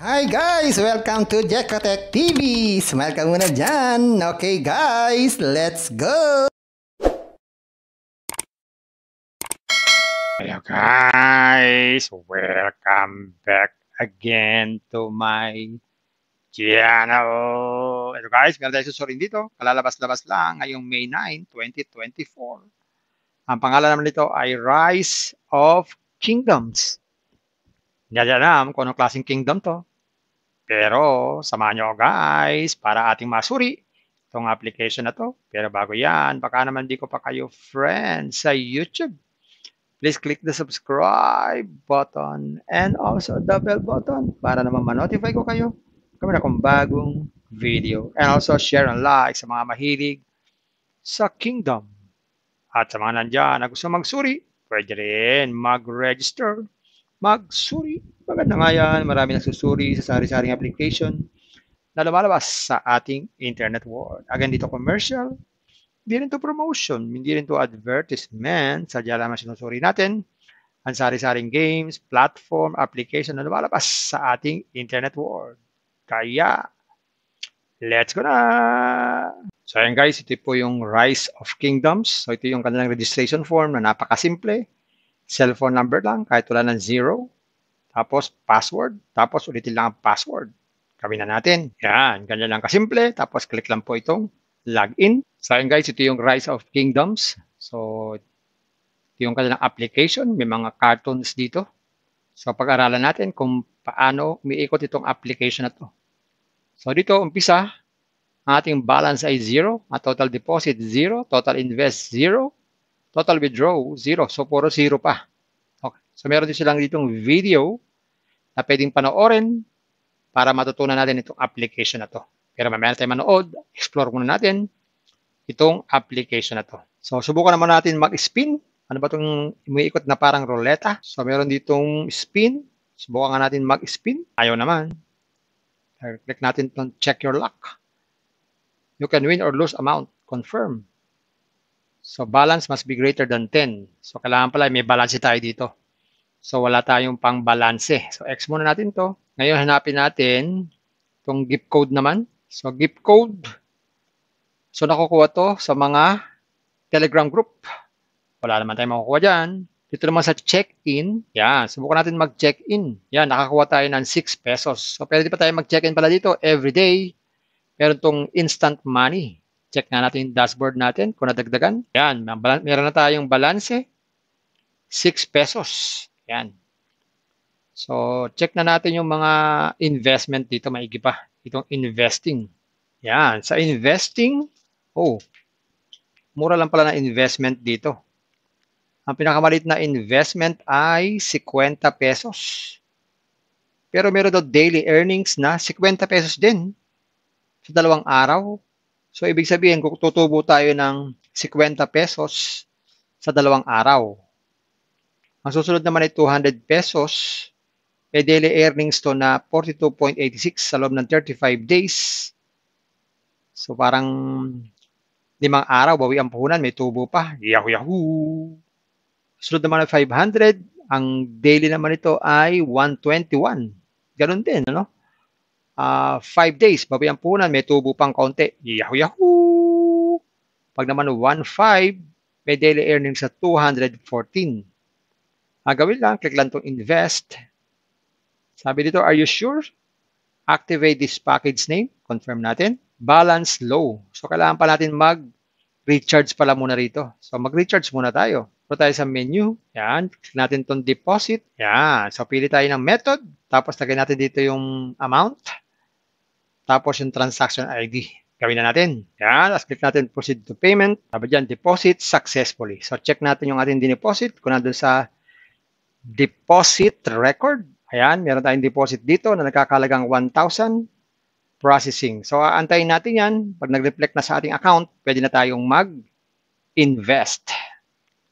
Hi guys! Welcome to Jekotech TV! Smile ka muna dyan! Okay guys, let's go! Hello guys! Welcome back again to my channel! Hello guys, meron tayo susurin dito. Kalalabas-labas lang ngayong May 9, 2024. Ang pangalan naman dito ay Rise of Kingdoms. Hindi natin alam kung anong klaseng kingdom to pero samahan nyo guys para ating masuri itong application na to. Pero bago yan, baka naman di ko pa kayo friend sa YouTube. Please click the subscribe button and also the bell button para naman manotify ko kayo kami na kung bagong video. And also share and like sa mga mahilig sa Kingdom. At sa mga nandyan na gusto magsuri, pwede rin mag-register magsuri. Maganda nga yan. Marami nagsusuri sa sari-saring application na lumalabas sa ating internet world. Again, dito commercial. Hindi rin to promotion. Hindi rin to advertisement. Sadya lamang sinusuri natin ang sari-saring games, platform, application na lumalabas sa ating internet world. Kaya, let's go na! So ayan guys, ito po yung Rise of Kingdoms. So ito yung kanilang registration form na napakasimple cellphone number lang, kahit wala ng zero. Tapos password, tapos ulitin lang ang password. Kami na natin. Yan, ganyan lang kasimple. Tapos click lang po itong login. So ayan guys, ito yung Rise of Kingdoms. So ito yung kanilang application. May mga cartoons dito. So pag-aralan natin kung paano umiikot itong application na to. So dito umpisa, ating balance ay 0, ang total deposit 0, total invest 0, Total withdraw, zero. So, puro zero pa. Okay. So, meron din silang ditong video na pwedeng panoorin para matutunan natin itong application na to. Pero mamaya tayo manood, explore muna natin itong application na to. So, subukan naman natin mag-spin. Ano ba itong umiikot na parang ruleta? So, meron ditong spin. Subukan nga natin mag-spin. Ayaw naman. Click natin itong check your luck. You can win or lose amount. Confirm. So balance must be greater than 10. So kailangan pala may balance tayo dito. So wala tayong pang balance. So X muna natin to. Ngayon hanapin natin itong gift code naman. So gift code. So nakukuha to sa mga Telegram group. Wala naman tayong makukuha dyan. Dito naman sa check-in, yan, subukan natin mag-check-in. Yan, nakakuha tayo ng 6 pesos. So, pwede pa tayo mag-check-in pala dito every day. Meron tong instant money. Check na natin yung dashboard natin kung nadagdagan. Yan, meron na tayong balance. 6 pesos. Yan. So, check na natin yung mga investment dito. Maigi pa. Itong investing. Yan. Sa investing, oh, mura lang pala na investment dito. Ang pinakamalit na investment ay 50 pesos. Pero meron daw daily earnings na 50 pesos din sa dalawang araw. So, ibig sabihin, kung tutubo tayo ng 50 pesos sa dalawang araw. Ang susunod naman ay 200 pesos. May e daily earnings to na 42.86 sa loob ng 35 days. So, parang limang araw, bawi ang puhunan, may tubo pa. Yahoo, yahoo! Sunod naman ay 500. Ang daily naman ito ay 121. Ganon din, ano? uh, five days, babayampunan, may tubo pang kaunti. Yahoo, yahoo! Pag naman 1.5, may daily earnings sa 214. Ang ah, gawin lang, click lang itong invest. Sabi dito, are you sure? Activate this package name. Confirm natin. Balance low. So, kailangan pa natin mag-recharge pala muna rito. So, mag-recharge muna tayo. Punta tayo sa menu. Yan. Click natin itong deposit. Yan. So, pili tayo ng method. Tapos, lagay natin dito yung amount. Tapos, yung transaction ID. Gawin na natin. Yan. Tapos, click natin proceed to payment. Tapos dyan, deposit successfully. So, check natin yung ating dineposit. Kung nandun sa deposit record. Ayan. Meron tayong deposit dito na nagkakalagang 1,000 processing. So, aantayin natin yan. Pag nag-reflect na sa ating account, pwede na tayong mag-invest.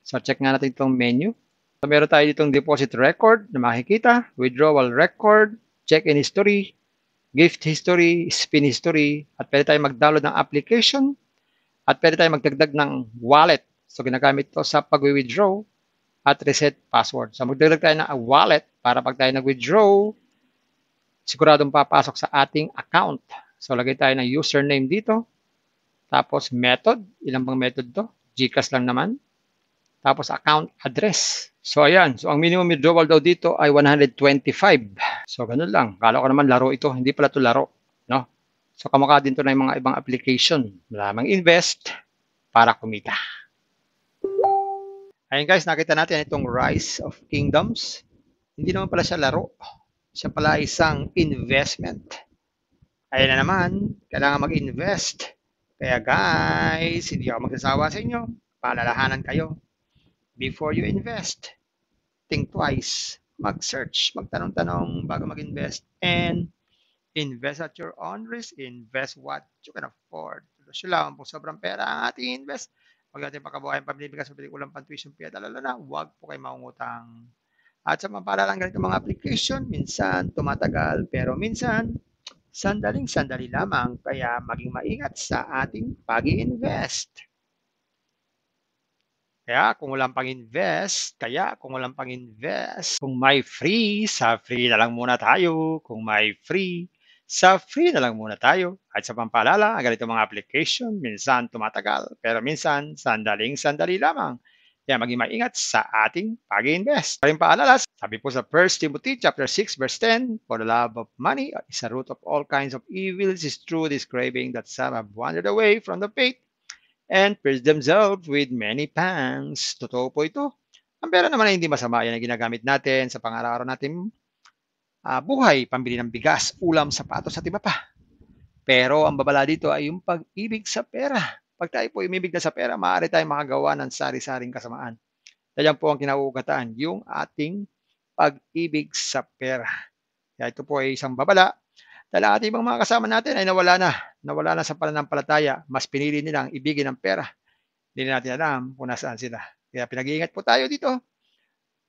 So, check nga natin itong menu. So, meron tayo ditong deposit record na makikita, withdrawal record, check-in history, gift history, spin history, at pwede tayo mag-download ng application, at pwede tayo magdagdag ng wallet. So, ginagamit ito sa pag-withdraw at reset password. So, magdagdag tayo ng wallet para pag tayo nag-withdraw, siguradong papasok sa ating account. So, lagay tayo ng username dito. Tapos, method. Ilang bang method to? Gcash lang naman. Tapos account address. So ayan, so ang minimum withdrawal daw dito ay 125. So ganun lang. Kala ko naman laro ito, hindi pala to laro, no? So kamukha din to ng mga ibang application. Malamang invest para kumita. Ayun guys, nakita natin itong Rise of Kingdoms. Hindi naman pala siya laro. Siya pala isang investment. Ayun na naman, kailangan mag-invest. Kaya guys, hindi ako magsasawa sa inyo. Paalalahanan kayo before you invest, think twice. Mag-search, magtanong-tanong bago mag-invest. And invest at your own risk. Invest what you can afford. Tulusyo lang. Kung sobrang pera ang ating invest, huwag natin pakabuhayan pamilibigas sa pelikulang pantuition piyata. Lalo na, huwag po kayo maungutang. At sa mapala lang ganito mga application, minsan tumatagal, pero minsan sandaling sandali lamang. Kaya maging maingat sa ating pag-invest. Kaya kung walang pang-invest, kaya kung walang pang-invest, kung may free, sa free na lang muna tayo. Kung may free, sa free na lang muna tayo. At sa pampalala, ang ganito mga application, minsan tumatagal, pero minsan sandaling sandali lamang. Kaya maging maingat sa ating pag-invest. Parin paalala, sabi po sa 1 Timothy chapter 6 verse 10, For the love of money is a root of all kinds of evils. It is true, describing that some have wandered away from the faith and pierce themselves with many pangs. Totoo po ito. Ang pera naman ay hindi masama. Yan ang ginagamit natin sa pang-araw-araw natin uh, buhay, pambili ng bigas, ulam, sapatos, at iba pa. Pero ang babala dito ay yung pag-ibig sa pera. Pag tayo po umibig na sa pera, maaari tayong makagawa ng sari-saring kasamaan. Kaya po ang kinaugatan, yung ating pag-ibig sa pera. Kaya ito po ay isang babala dahil ang ating mga kasama natin ay nawala na, nawala na sa pananampalataya. Mas pinili nilang ibigin ang pera. Hindi natin alam kung nasaan sila. Kaya pinag-iingat po tayo dito.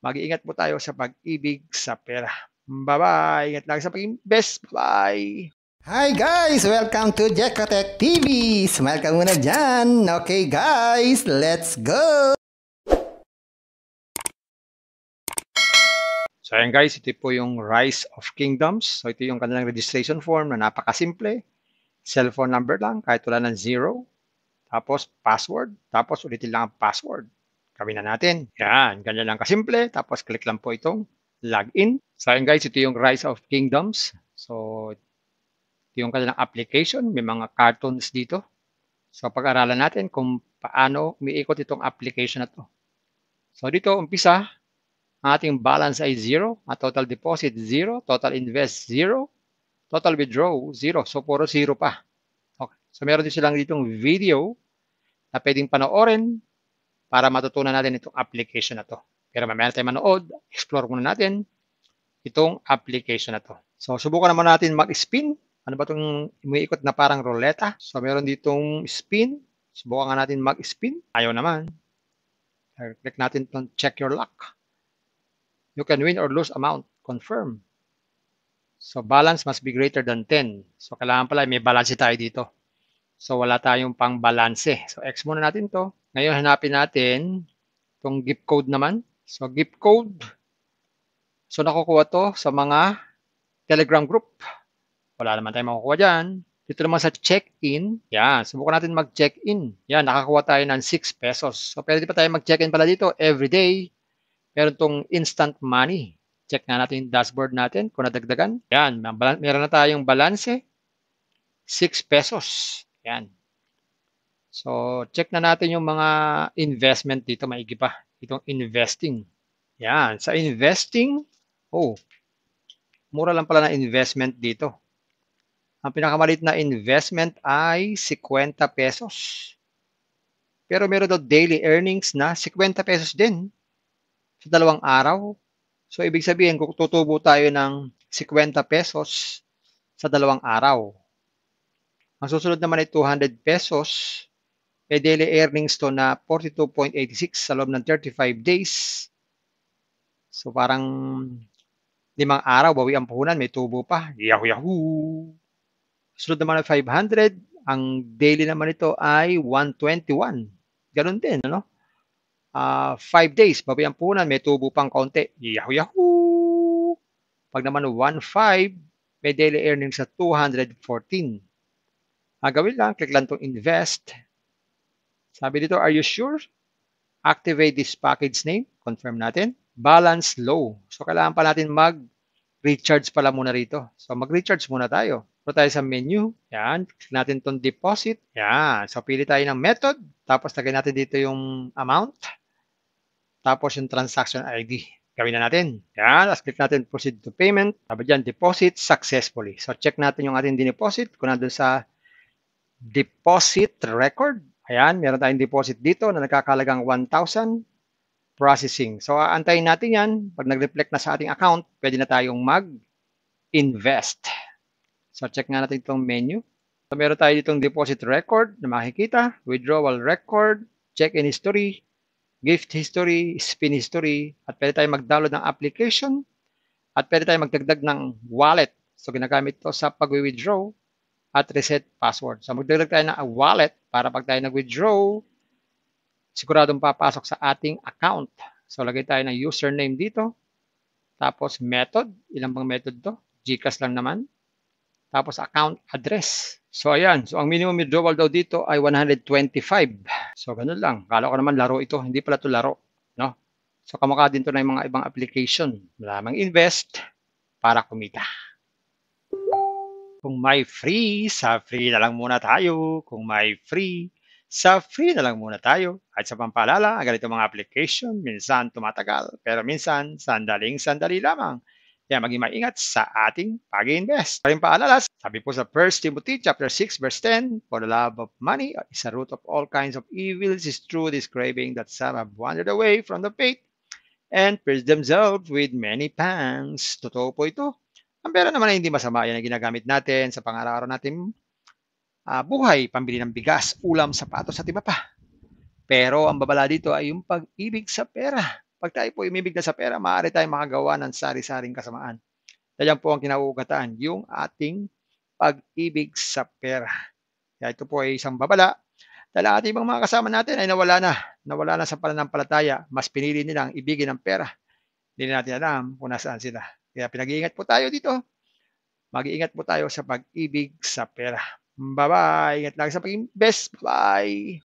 Mag-iingat po tayo sa pag-ibig sa pera. Bye-bye. Ingat lang sa pag best. Bye-bye. Hi guys! Welcome to Jekotech TV! Smile ka muna dyan! Okay guys, let's go! So ayan guys, ito po yung Rise of Kingdoms. So ito yung kanilang registration form na napakasimple. Cellphone number lang, kahit wala ng zero. Tapos password, tapos ulitin lang ang password. Gawin na natin. Yan, ganyan lang kasimple. Tapos click lang po itong login. So ayan guys, ito yung Rise of Kingdoms. So ito yung kanilang application. May mga cartoons dito. So pag-aralan natin kung paano umiikot itong application na to. So dito, umpisa, ating balance ay 0, ang total deposit 0, total invest 0, total withdraw 0. So puro 0 pa. Okay. So meron din silang ditong video na pwedeng panoorin para matutunan natin itong application na to. Pero mamaya tayo manood, explore muna natin itong application na to. So subukan naman natin mag-spin. Ano ba itong umiikot na parang ruleta? So meron ditong spin. Subukan nga natin mag-spin. Ayaw naman. Click natin itong check your luck. You can win or lose amount. Confirm. So, balance must be greater than 10. So, kailangan pala may balance tayo dito. So, wala tayong pang balance. So, X muna natin to. Ngayon, hanapin natin itong gift code naman. So, gift code. So, nakukuha to sa mga Telegram group. Wala naman tayong makukuha dyan. Dito naman sa check-in. Yan, subukan natin mag-check-in. Yan, nakakuha tayo ng 6 pesos. So, pwede pa tayo mag-check-in pala dito every day Meron tong instant money. Check nga natin yung dashboard natin kung nadagdagan. Yan, meron na tayong balance. 6 pesos. Yan. So, check na natin yung mga investment dito. Maigi pa. Itong investing. Yan. Sa investing, oh, mura lang pala na investment dito. Ang pinakamalit na investment ay 50 pesos. Pero meron daw daily earnings na 50 pesos din sa dalawang araw. So, ibig sabihin, kung tutubo tayo ng 50 pesos sa dalawang araw. Ang susunod naman ay 200 pesos. E daily earnings to na 42.86 sa loob ng 35 days. So, parang limang araw, bawi ang puhunan, may tubo pa. Yahoo, yahoo! Sunod naman ay 500. Ang daily naman ito ay 121. Ganon din, ano? uh, five days, babayang punan, may tubo pang kaunti. Yahoo, yahoo! Pag naman 1.5, may daily earnings sa 214. Ang gawin lang, click lang itong invest. Sabi dito, are you sure? Activate this package name. Confirm natin. Balance low. So, kailangan pa natin mag-recharge pala muna rito. So, mag-recharge muna tayo. Punta tayo sa menu. Yan. Click natin itong deposit. Yan. So, pili tayo ng method. Tapos, lagay natin dito yung amount. Tapos yung transaction ID. Gawin na natin. Yan, as click natin proceed to payment. Sabi dyan, deposit successfully. So check natin yung ating dineposit kung nandun sa deposit record. Ayan, meron tayong deposit dito na nagkakalagang 1,000 processing. So aantayin natin yan. Pag nag-reflect na sa ating account, pwede na tayong mag-invest. So check nga natin itong menu. So meron tayo ditong deposit record na makikita, withdrawal record, check-in history, gift history, spin history, at pwede tayong mag-download ng application, at pwede tayong magdagdag ng wallet. So, ginagamit to sa pag-withdraw at reset password. So, magdagdag tayo ng wallet para pag tayo nag-withdraw, siguradong papasok sa ating account. So, lagay tayo ng username dito. Tapos, method. Ilang bang method to? Gcash lang naman. Tapos account address. So ayan, so ang minimum withdrawal daw dito ay 125. So ganun lang. Kala ko naman laro ito, hindi pala 'to laro, no? So kamukha din 'to ng mga ibang application. Malamang invest para kumita. Kung may free, sa free na lang muna tayo. Kung may free, sa free na lang muna tayo. At sa pampalala, ang ganito mga application, minsan tumatagal, pero minsan sandaling sandali lamang. Kaya maging maingat sa ating pag-invest. Maraming paalala, sabi po sa 1 Timothy chapter 6 verse 10, For the love of money is a root of all kinds of evils. It is true describing that some have wandered away from the faith and pierced themselves with many pangs. Totoo po ito. Ang pera naman ay hindi masama. Yan ang ginagamit natin sa pang-araw-araw natin uh, ah, buhay, pambili ng bigas, ulam, sapatos at iba pa. Pero ang babala dito ay yung pag-ibig sa pera. Pag tayo po umibig na sa pera, maaari tayong makagawa ng sari-saring kasamaan. Kaya po ang kinaugatan, yung ating pag-ibig sa pera. Kaya ito po ay isang babala. Dahil ating ibang mga kasama natin ay nawala na. Nawala na sa pananampalataya. Mas pinili nila ang ibigin ng pera. Hindi natin alam kung nasaan sila. Kaya pinag-iingat po tayo dito. Mag-iingat po tayo sa pag-ibig sa pera. Bye-bye. Ingat lang sa pag-invest. Bye.